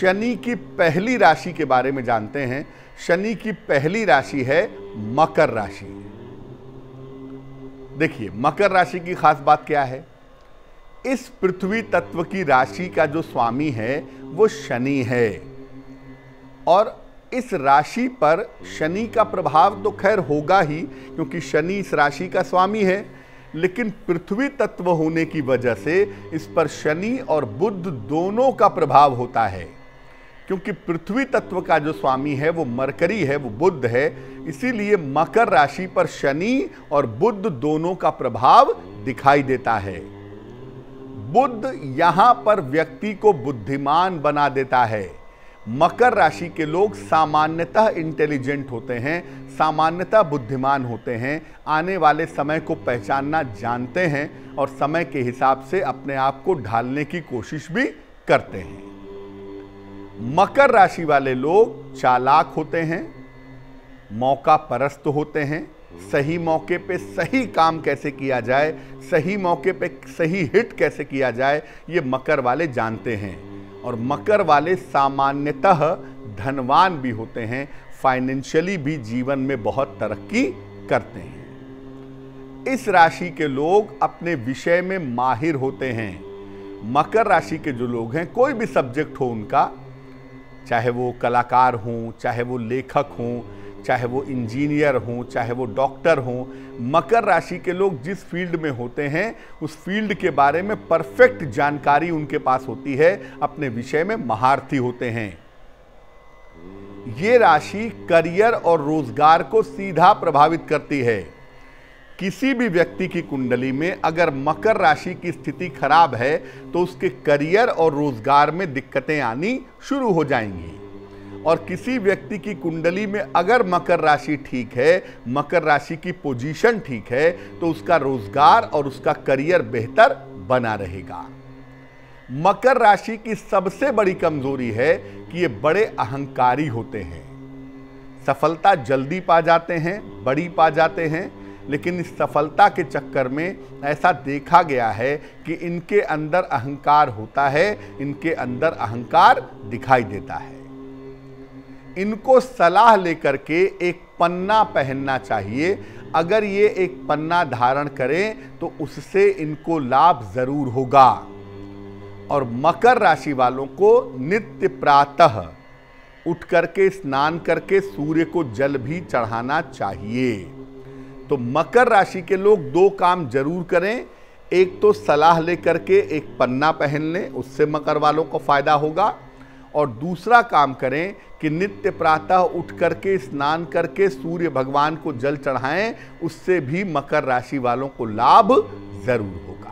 शनि की पहली राशि के बारे में जानते हैं शनि की पहली राशि है मकर राशि देखिए मकर राशि की खास बात क्या है इस पृथ्वी तत्व की राशि का जो स्वामी है वो शनि है और इस राशि पर शनि का प्रभाव तो खैर होगा ही क्योंकि शनि इस राशि का स्वामी है लेकिन पृथ्वी तत्व होने की वजह से इस पर शनि और बुद्ध दोनों का प्रभाव होता है क्योंकि पृथ्वी तत्व का जो स्वामी है वो मरकरी है वो बुद्ध है इसीलिए मकर राशि पर शनि और बुद्ध दोनों का प्रभाव दिखाई देता है बुद्ध यहां पर व्यक्ति को बुद्धिमान बना देता है मकर राशि के लोग सामान्यतः इंटेलिजेंट होते हैं सामान्यतः बुद्धिमान होते हैं आने वाले समय को पहचानना जानते हैं और समय के हिसाब से अपने आप को ढालने की कोशिश भी करते हैं मकर राशि वाले लोग चालाक होते हैं मौका परस्त होते हैं सही मौके पे सही काम कैसे किया जाए सही मौके पे सही हिट कैसे किया जाए ये मकर वाले जानते हैं और मकर वाले सामान्यतः धनवान भी होते हैं फाइनेंशियली भी जीवन में बहुत तरक्की करते हैं इस राशि के लोग अपने विषय में माहिर होते हैं मकर राशि के जो लोग हैं कोई भी सब्जेक्ट हो उनका चाहे वो कलाकार हों चाहे वो लेखक हों चाहे वो इंजीनियर हों चाहे वो डॉक्टर हों मकर राशि के लोग जिस फील्ड में होते हैं उस फील्ड के बारे में परफेक्ट जानकारी उनके पास होती है अपने विषय में महारथी होते हैं ये राशि करियर और रोजगार को सीधा प्रभावित करती है किसी भी व्यक्ति की कुंडली में अगर मकर राशि की स्थिति खराब है तो उसके करियर और रोजगार में दिक्कतें आनी शुरू हो जाएंगी और किसी व्यक्ति की कुंडली में अगर मकर राशि ठीक है मकर राशि की पोजीशन ठीक है तो उसका रोजगार और उसका करियर बेहतर बना रहेगा मकर राशि की सबसे बड़ी कमजोरी है कि ये बड़े अहंकारी होते हैं सफलता जल्दी पा जाते हैं बड़ी पा जाते हैं लेकिन इस सफलता के चक्कर में ऐसा देखा गया है कि इनके अंदर अहंकार होता है इनके अंदर अहंकार दिखाई देता है इनको सलाह लेकर के एक पन्ना पहनना चाहिए अगर ये एक पन्ना धारण करें तो उससे इनको लाभ ज़रूर होगा और मकर राशि वालों को नित्य प्रातः उठ करके स्नान करके सूर्य को जल भी चढ़ाना चाहिए तो मकर राशि के लोग दो काम जरूर करें एक तो सलाह लेकर के एक पन्ना पहन लें उससे मकर वालों को फ़ायदा होगा और दूसरा काम करें कि नित्य प्रातः उठ करके स्नान करके सूर्य भगवान को जल चढ़ाएं उससे भी मकर राशि वालों को लाभ ज़रूर होगा